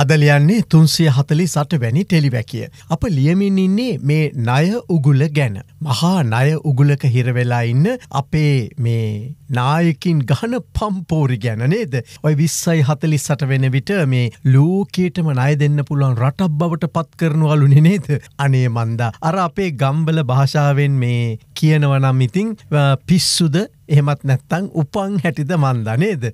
අද ලියන්නේ තුන්සිය හතලි සට වැනි ටෙලිවැකිය. අප ලියමින් ඉන්නේ මේ නය උගුල ගැන. මහා නය උගුලක හිරවෙලා ඉන්න අපේ මේ නායකින් ගහන පම්පෝරි ගැන නේද. ඔය විස්සයි හතලි සට වෙන විට මේ ලෝකේටම නය දෙන්න පුළුවන් රටක් බවට පත් කරනවලු නනේද. අනේ මන්දා. අර අපේ ගම්බල භාෂාවෙන් මේ කියනවනම් ඉතිං පිස්සුද එහෙමත් නැත්තං උපන් හැටිද මන්දනේද.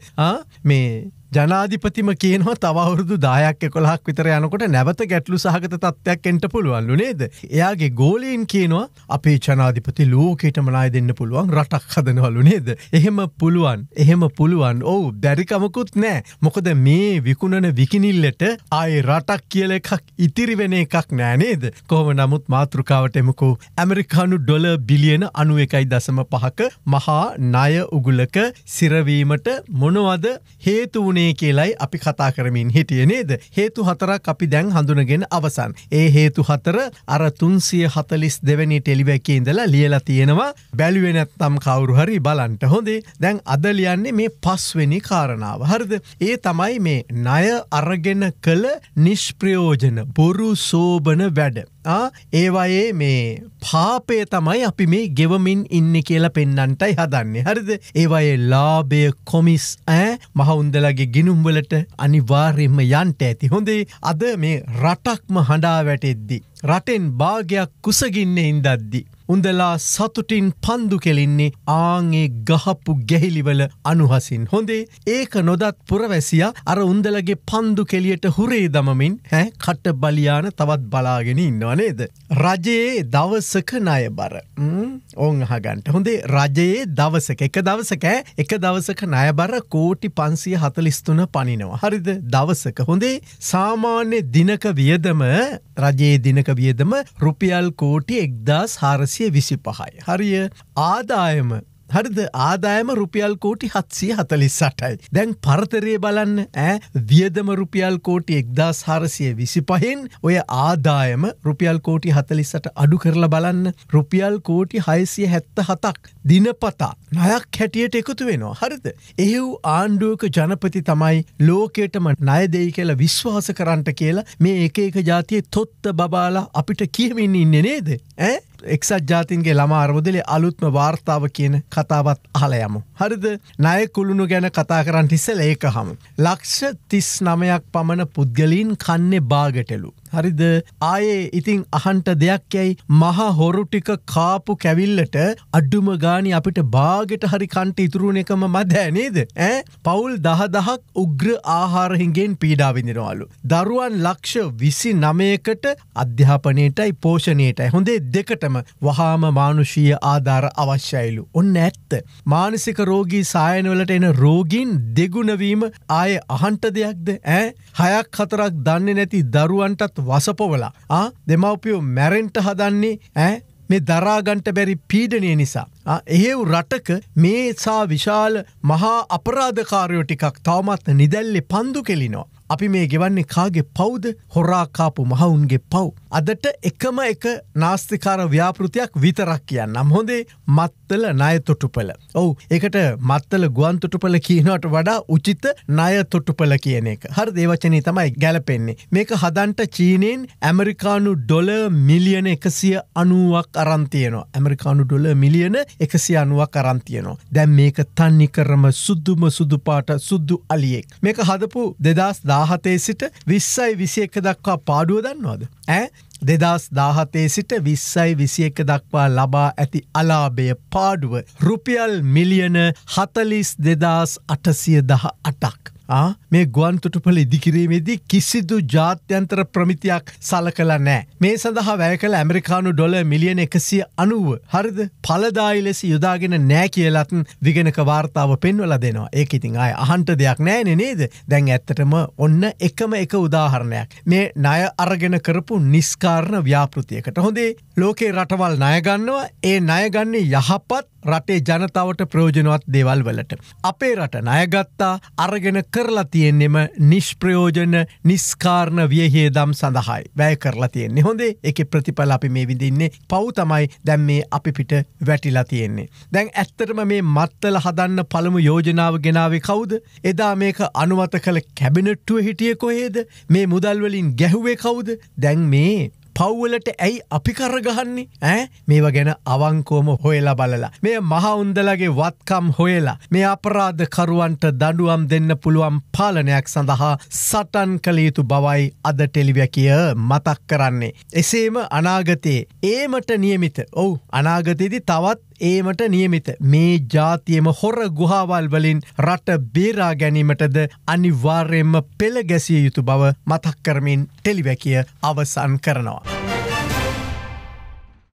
මේ ජනාධිපතිම කියනවා තවරුදු දායක් කොළහක් විතර යනකොට නැවත ගැටලු සහගත තත්වයක් එන්ට පුළුවන්ලු නේද. එයාගේ ගෝලීන් කියනවා අපේ ජනාධිපති ලෝකට මනාය දෙන්න පුළුවන් රටක් හදනවලු නේද. එහෙම පුළුවන් එහෙම පුළුවන් ඔවු දැරිකමකුත් නෑ මොකද මේ විකුණන විකිනිල්ලට අය රටක් කියල එකක් ඉතිරිවෙන එකක් නෑනේද. කොහම නමුත් මාතෘකාවට එමකු ඇමරිකානු ඩොල බිලියන අනුව එකයි දසම පහක මහා නය උගුලක සිරවීමට මොනවද හේතුවන වනේ කියලයි අපි කතා කරමින් හිටිය නේද හේතු හතරක් අපි දැන් හඳුනගෙන අවසන් ඒ හේතු හතර අර තුන්සිය හතලිස් දෙවැනි ටෙලිවැකේ ඉඳලා ලියලා තියෙනවා බැලුවෙනැත්තම් කවුරු හරි බලන්ට හොඳේ දැන් අද ලියන්නේ මේ පස්වෙනි කාරණාව හරිද ඒ තමයි මේ ණය අරගෙන කළ නිෂ්ප්‍රයෝජන බොරු සෝබන වැඩ ඒවයේ මේ පාපය තමයි අපි මේ ගෙවමින් ඉන්න කියලා පෙන්නන්ටයි හදන්නේ හරිද ඒවයේ ලාබය කොමිස් ඇ මහවුන්දලගේ ගිනුම්වලට අනිවාර්යෙන්ම යන්ට ඇති හොඳේ අද මේ රටක්ම හඬා වැටෙද්දි. රටෙන් භාගයක් කුසගින්න ඉන්දද්දිී. උඳලා සතුටින් පන්දු කෙලින්නේ ආංගේ ගහපු ගැහිලිවල අනුහසින්. හොඳේ ඒක නොදත් පුරවැසිය අර උන්දලගේ පන්දු කෙලියට හුරේ දමමින් හැ කට බලියාන තවත් බලාගෙන ඉන්නවා නේද. රජයේ දවසක නය බර ඕන් අහගන්ට හොඳේ රජයේ දවසක එක දවසකෑ එක දවසක නය බර කෝටි පන්සිය හතලිස්තුන පනිනවා. හරිද දවසක හොඳේ සාමාන්‍ය දිනක වියදම රජයේ දිනක වියදම රුපියල් කෝටි එක්දස් හාරසි හත්සිය විසි පහයි. හරිය ආදායම හරිද ආදායම රුපියල් කෝටි හත්සිය හතලිස් සටයි. දැන් පර්තරය බලන්න ඇ වියදම රුපියල් කෝටි එක්දස් හාරසිය විසි පහෙන් ඔය ආදායම රුපියල් කෝටි හතලිස්සට අඩු කරලා බලන්න රුපියල් කෝටි හයසිය හැත්ත හතක් දිනපතා නයක් හැටියට එකතු වෙනවා හරිද. එහෙව් ආණ්ඩුවක ජනපති තමයි ලෝකේටම නයදෙයි කියලා විශ්වාස කරන්ට කියලා මේ එක එක ජාතිය තොත්ත බබාලා අපිට කියමින් ඉන්න නේද. ඇ එක්සත් ජාතින්ගේ ළම අරමුදලේ අලුත්ම වාර්තාව කියන කතාවත් අහලයමු. හරිද නය කුළුණු ගැන කතා කරන්න ඉස්සල ඒක හම. ලක්ෂ තිස් නමයක් පමණ පුද්ගලින් කන්නේ බාගටලු. හරිද ආයේ ඉතිං අහන්ට දෙයක් යැයි මහා හොරුටික කාපු කැවිල්ලට අඩ්ඩුම ගානි අපිට බාගෙට හරි කන්ට ඉතුරුණ එකම මදෑනේද ඇ පවුල් දහදහක් උග්‍ර ආහාරහිගෙන් පීඩාවිඳෙනවාලු. දරුවන් ලක්ෂ විසි නමයකට අධ්‍යාපනයටයි පෝෂණයට හොඳේ දෙකටම වහාම මානුෂීය ආධාර අවශ්‍යයිලු. ඔන්න ඇත්ත. මානසික රෝගී සායනවලට එන රෝගීන් දෙගුණවීම ආය අහන්ට දෙයක්ද ඇ හයක් හතරක් දන්න නැති දරුවන්ටත් වසපොවලා ආ දෙමව්පියෝ මැරෙන්ට හදන්නේ ඇ මේ දරාගන්ට බැරි පීඩනය නිසා. එහෙව් රටක මේසා විශාල මහා අපරාධකාරයෝ ටිකක් තවමත් නිදැල්ලි පන්දු කෙලිනවා. අපි මේ ගෙවන්නේ කාගේ පෞද හොරාකාපු මහවුන්ගේ පව්. අදට එකම එක නාස්තිකාර ව්‍යාපෘතියක් විතරක් කියන්න නම් හොඳේ මත්තල නය තොටුපල. ඔවු එකට මත්තල ගුවන් තොටුපල කියනවට වඩා උචිත නය තොටුපල කියන එක. හර දේවචනී තමයි ගැලපෙන්නේ. මේක හදන්ට චීනයෙන් ඇමරිකානු ඩොල මිලියන එකසිය අනුවක් අරන්තියනවා. ඇමරිකානු ඩොල මිලියන එකසි අනුවක් අරන්තියනවා. දැන් මේක තන්නි කරම සුද්දුම සුදුපාට සුද්දු අලියෙක්. මේක හදපු දෙදස් දා දාහතේ සිට විස්සයි විසි එක දක්වා පාඩුව දන්නවාද. ඇ දෙදස් දාහතේ සිට විස්සයි විසි එක දක්වා ලබා ඇති අලාභය පාඩුව රුපියල් මිලියන හතලිස් දෙදස් අටසිය දහ අටක්. මේ ගුවන් තුටුපල ඉදිකිරීමේදී කිසිදු ජාත්‍යන්තර ප්‍රමිතියක් සලකල නෑ. මේ සඳහා වැය කළ ඇමරිකානු ඩොල මිලියන එකසිය අනුව හරිද පලදායි ලෙස යුදාගෙන නෑ කියලත්න් දිගෙනක වාර්තාව පෙන්වල දෙනවා ඒක ඉතින් අය අහන්ට දෙයක් නෑනෙ නේද දැන් ඇත්තටම ඔන්න එකම එක උදාහරණයක්. මේ නය අරගෙන කරපු නිස්කාරණ ව්‍යාපෘතියකට හොඳේ ලෝකේ රටවල් නයගන්නවා ඒ නයගන්නේ යහපත් රටේ ජනතාවට ප්‍රයෝජනවත් දේවල් වලට. අපේ රට නයගත්තා අරගෙන කරලා තියෙන්නෙම නිෂ්ප්‍රයෝජන නිස්කාරණ වියහේ දම් සඳහායි වැය කරලා තියෙන්නේ හොඳේ එක ප්‍රතිඵල අපි මේ විඳින්නේ පව් තමයි දැම් මේ අපි පිට වැටිලා තියෙන්නේ. දැන් ඇත්තටම මේ මත්තල හදන්න පළමු යෝජනාව ගෙනාවේ කවුද. එදා මේක අනුවත කළ කැබිනට්ටුව හිටිය කොහේද මේ මුදල්වලින් ගැහුවේ කවුද දැන් මේ පව්වලට ඇයි අපි කරගහන්නේ ඇ මේව ගැන අවංකෝම හොයලා බලලා. මෙය මහඋන්දලගේ වත්කම් හොයලා මේ අපරාධකරුවන්ට දඩුවම් දෙන්න පුළුවන් පාලනයක් සඳහා සටන් කළ යුතු බවයි අද ටෙලිවැ කිය මතක් කරන්නේ. එසේම අනාගතයේ ඒමට නියමිත ඔවු අනාගතයේදි තවත් ඒමට නියමිත මේ ජාතියම හොර ගුහාවල් වලින් රට බේරා ගැනීමටද අනිවාර්යෙන්ම පෙළගැසිය යුතු බව මතක් කරමින් ටෙලිවැකිය අවසන් කරනවා.